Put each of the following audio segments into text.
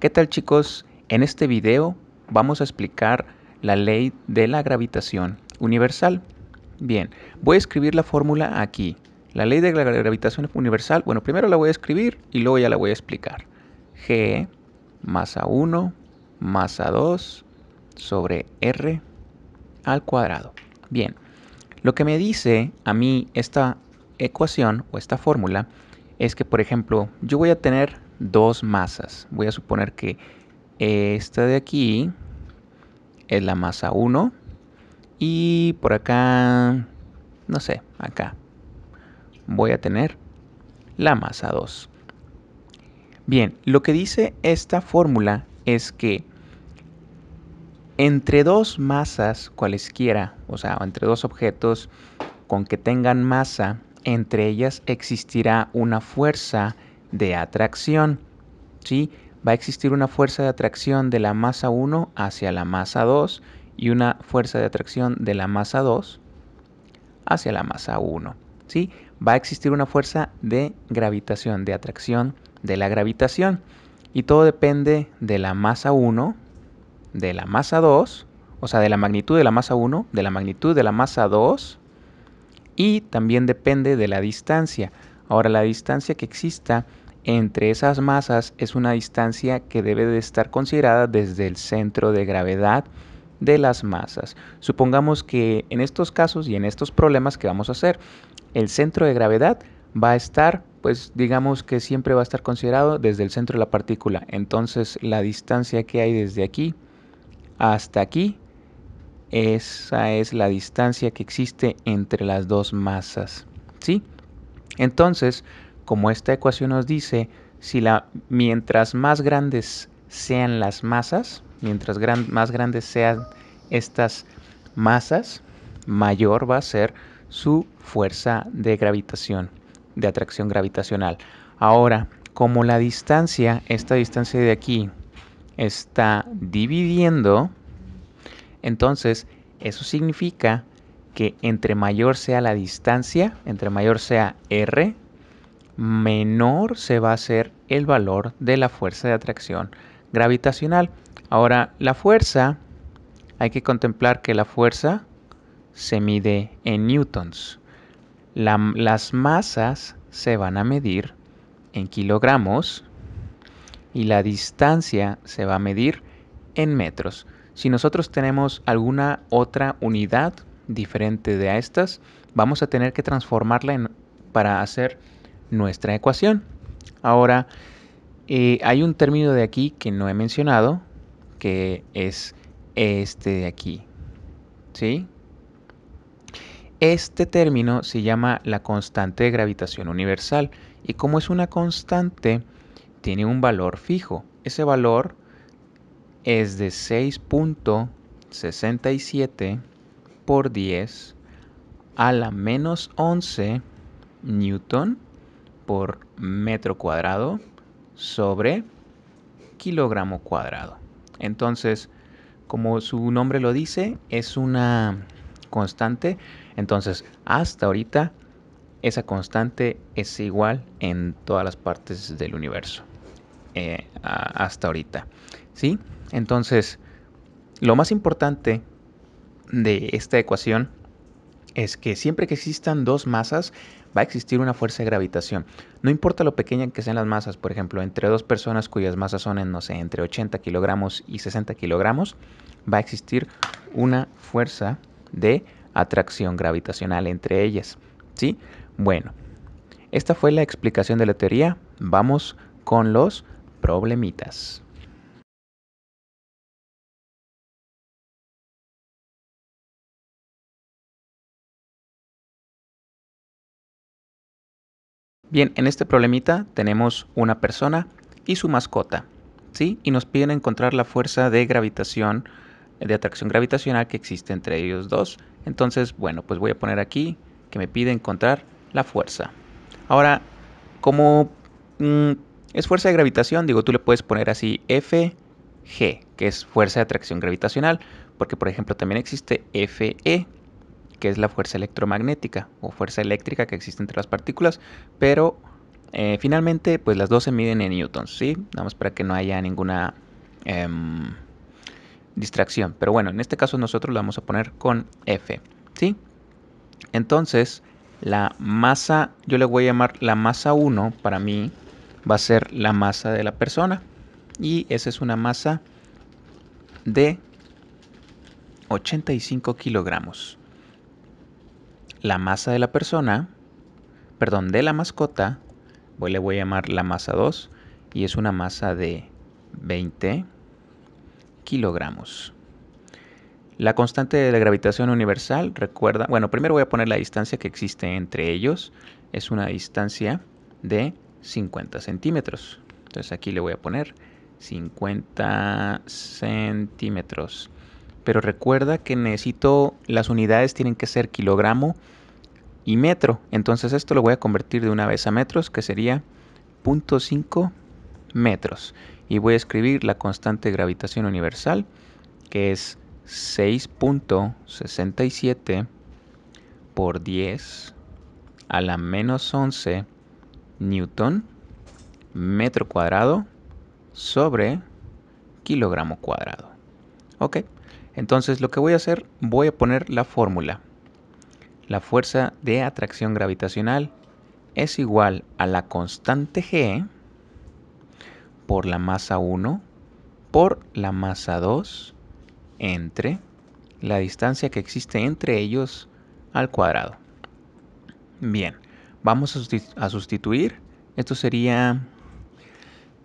¿Qué tal chicos? En este video vamos a explicar la ley de la gravitación universal. Bien, voy a escribir la fórmula aquí. La ley de la gravitación universal, bueno, primero la voy a escribir y luego ya la voy a explicar. G masa 1 masa 2 sobre R al cuadrado. Bien, lo que me dice a mí esta ecuación o esta fórmula es que, por ejemplo, yo voy a tener dos masas. Voy a suponer que esta de aquí es la masa 1 y por acá, no sé, acá voy a tener la masa 2. Bien, lo que dice esta fórmula es que entre dos masas cualesquiera, o sea, entre dos objetos con que tengan masa, entre ellas existirá una fuerza de atracción. Va a existir una fuerza de atracción de la masa 1 hacia la masa 2 y una fuerza de atracción de la masa 2 hacia la masa 1. ¿sí? Va a existir una fuerza de gravitación, de atracción de la gravitación. Y todo depende de la masa 1, de la masa 2, o sea, de la magnitud de la masa 1, de la magnitud de la masa 2, y también depende de la distancia. Ahora, la distancia que exista entre esas masas es una distancia que debe de estar considerada desde el centro de gravedad de las masas. Supongamos que en estos casos y en estos problemas que vamos a hacer, el centro de gravedad va a estar, pues digamos que siempre va a estar considerado desde el centro de la partícula. Entonces la distancia que hay desde aquí hasta aquí, esa es la distancia que existe entre las dos masas. ¿Sí? Entonces, como esta ecuación nos dice, si la, mientras más grandes sean las masas, mientras más grandes sean estas masas, mayor va a ser su fuerza de gravitación, de atracción gravitacional. Ahora, como la distancia, esta distancia de aquí, está dividiendo, entonces eso significa que entre mayor sea la distancia, entre mayor sea R, menor se va a ser el valor de la fuerza de atracción gravitacional. Ahora, la fuerza, hay que contemplar que la fuerza se mide en newtons. las masas se van a medir en kilogramos y la distancia se va a medir en metros. Si nosotros tenemos alguna otra unidad diferente de a estas, vamos a tener que transformarla para hacer nuestra ecuación. Ahora, eh, hay un término de aquí que no he mencionado, que es este de aquí. ¿Sí? Este término se llama la constante de gravitación universal y como es una constante, tiene un valor fijo. Ese valor es de 6.67 por 10 a la menos 11 newton por metro cuadrado sobre kilogramo cuadrado. Entonces, como su nombre lo dice, es una constante. Entonces, hasta ahorita, esa constante es igual en todas las partes del universo. Eh, hasta ahorita. ¿Sí? Entonces, lo más importante de esta ecuación es que siempre que existan dos masas va a existir una fuerza de gravitación. No importa lo pequeña que sean las masas, por ejemplo, entre dos personas cuyas masas son, no sé, entre 80 kilogramos y 60 kilogramos, va a existir una fuerza de atracción gravitacional entre ellas. ¿Sí? Bueno, esta fue la explicación de la teoría. Vamos con los problemitas. Bien, en este problemita tenemos una persona y su mascota, ¿sí? Y nos piden encontrar la fuerza de gravitación, de atracción gravitacional que existe entre ellos dos. Entonces, bueno, pues voy a poner aquí que me pide encontrar la fuerza. Ahora, como mm, es fuerza de gravitación, digo, tú le puedes poner así Fg, que es fuerza de atracción gravitacional, porque por ejemplo también existe FE, que es la fuerza electromagnética o fuerza eléctrica que existe entre las partículas, pero eh, finalmente pues las dos se miden en newtons, ¿sí? Nada para que no haya ninguna em, distracción. Pero bueno, en este caso nosotros lo vamos a poner con F, ¿sí? Entonces, la masa, yo le voy a llamar la masa 1 para mí, va a ser la masa de la persona. Y esa es una masa de 85 kilogramos la masa de la persona, perdón, de la mascota, voy, le voy a llamar la masa 2 y es una masa de 20 kilogramos. La constante de la gravitación universal, recuerda, bueno, primero voy a poner la distancia que existe entre ellos, es una distancia de 50 centímetros. Entonces aquí le voy a poner 50 centímetros pero recuerda que necesito, las unidades tienen que ser kilogramo y metro. Entonces esto lo voy a convertir de una vez a metros, que sería 0.5 metros. Y voy a escribir la constante de gravitación universal, que es 6.67 por 10 a la menos 11 newton metro cuadrado sobre kilogramo cuadrado. Ok, entonces lo que voy a hacer, voy a poner la fórmula. La fuerza de atracción gravitacional es igual a la constante G por la masa 1 por la masa 2 entre la distancia que existe entre ellos al cuadrado. Bien, vamos a, sustituir. Esto sería,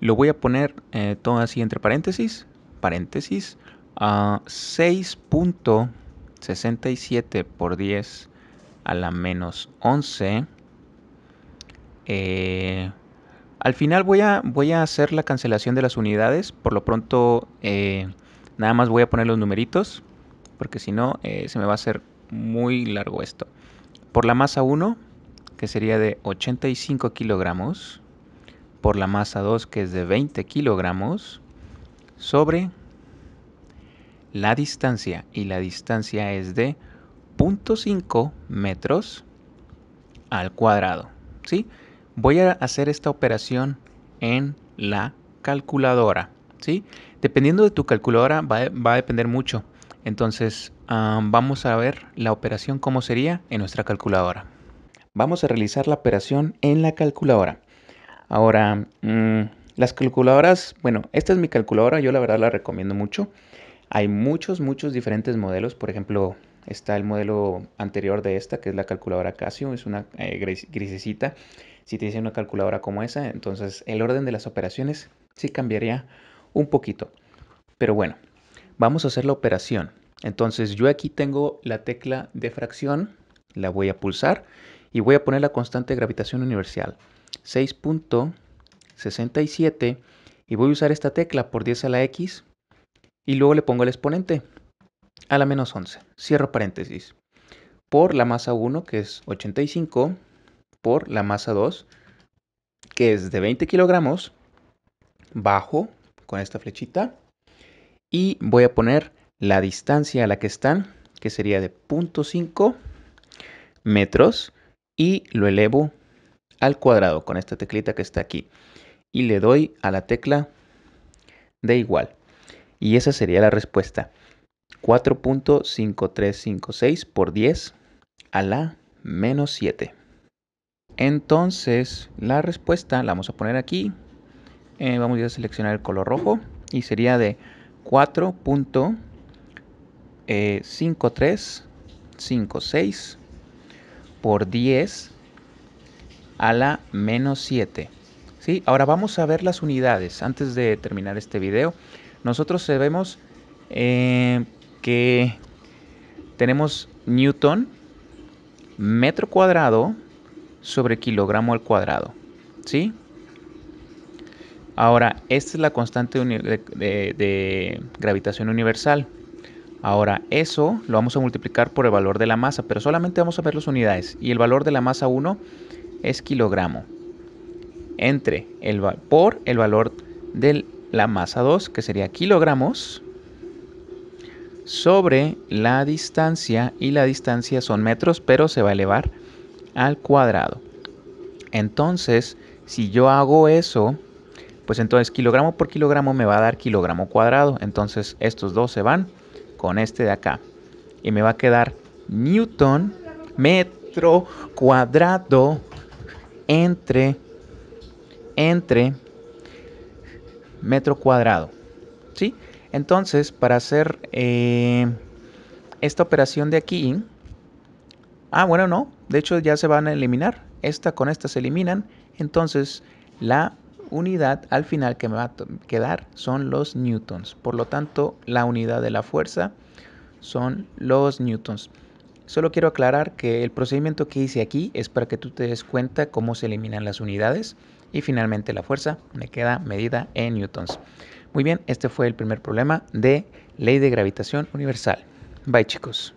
lo voy a poner eh, todo así entre paréntesis, paréntesis, 6.67 por 10 a la menos 11. Eh, al final voy a, hacer la cancelación de las unidades. Por lo pronto, eh, nada más voy a poner los numeritos. Porque si no, eh, se me va a hacer muy largo esto. Por la masa 1, que sería de 85 kilogramos. Por la masa 2, que es de 20 kilogramos. Sobre la distancia y la distancia es de 0.5 metros al cuadrado. ¿sí? Voy a hacer esta operación en la calculadora. ¿sí? Dependiendo de tu calculadora va, a, va a depender mucho. Entonces ah, vamos a ver la operación cómo sería en nuestra calculadora. Vamos a realizar la operación en la calculadora. Ahora, mm, las calculadoras, bueno, esta es mi calculadora, yo la verdad la recomiendo mucho. Hay muchos, muchos diferentes modelos. Por ejemplo, está el modelo anterior de esta, que es la calculadora Casio, es una eh, grisecita. Si te dicen una calculadora como esa, entonces el orden de las operaciones sí cambiaría un poquito. Pero bueno, vamos a hacer la operación. Entonces yo aquí tengo la tecla de fracción, la voy a pulsar y voy a poner la constante de gravitación universal. 6.67 y voy a usar esta tecla por 10 a la x y luego le pongo el exponente a la menos 11. Cierro paréntesis. Por la masa 1, que es 85, por la masa 2, que es de 20 kilogramos, bajo con esta flechita y voy a poner la distancia a la que están, que sería de 0.5 metros y lo elevo al cuadrado con esta teclita que está aquí y le doy a la tecla de igual. Y esa sería la respuesta. 4.5356 por 10 a la menos 7. Entonces, la respuesta la vamos a poner aquí. Eh, vamos a, seleccionar el color rojo y sería de 4.5356 por 10 a la menos 7. ¿Sí? Ahora vamos a ver las unidades antes de terminar este video nosotros sabemos eh, que tenemos Newton, metro cuadrado sobre kilogramo al cuadrado. ¿Sí? Ahora, esta es la constante de, gravitación universal. Ahora, eso lo vamos a multiplicar por el valor de la masa, pero solamente vamos a ver las unidades. Y el valor de la masa 1 es kilogramo. Entre el, por el valor del la masa 2, que sería kilogramos, sobre la distancia, y la distancia son metros, pero se va a elevar al cuadrado. Entonces, si yo hago eso, pues entonces kilogramo por kilogramo me va a dar kilogramo cuadrado. Entonces estos dos se van con este de acá. Y me va a quedar newton metro cuadrado entre, entre metro cuadrado. ¿sí? Entonces, para hacer eh, esta operación de aquí, ah, bueno, no, de hecho ya se van a eliminar. Esta con esta se eliminan. Entonces, la unidad al final que me va a quedar son los newtons. Por lo tanto, la unidad de la fuerza son los newtons. Solo quiero aclarar que el procedimiento que hice aquí es para que tú te des cuenta cómo se eliminan las unidades. Y finalmente la fuerza me queda medida en newtons. Muy bien, este fue el primer problema de ley de gravitación universal. Bye chicos.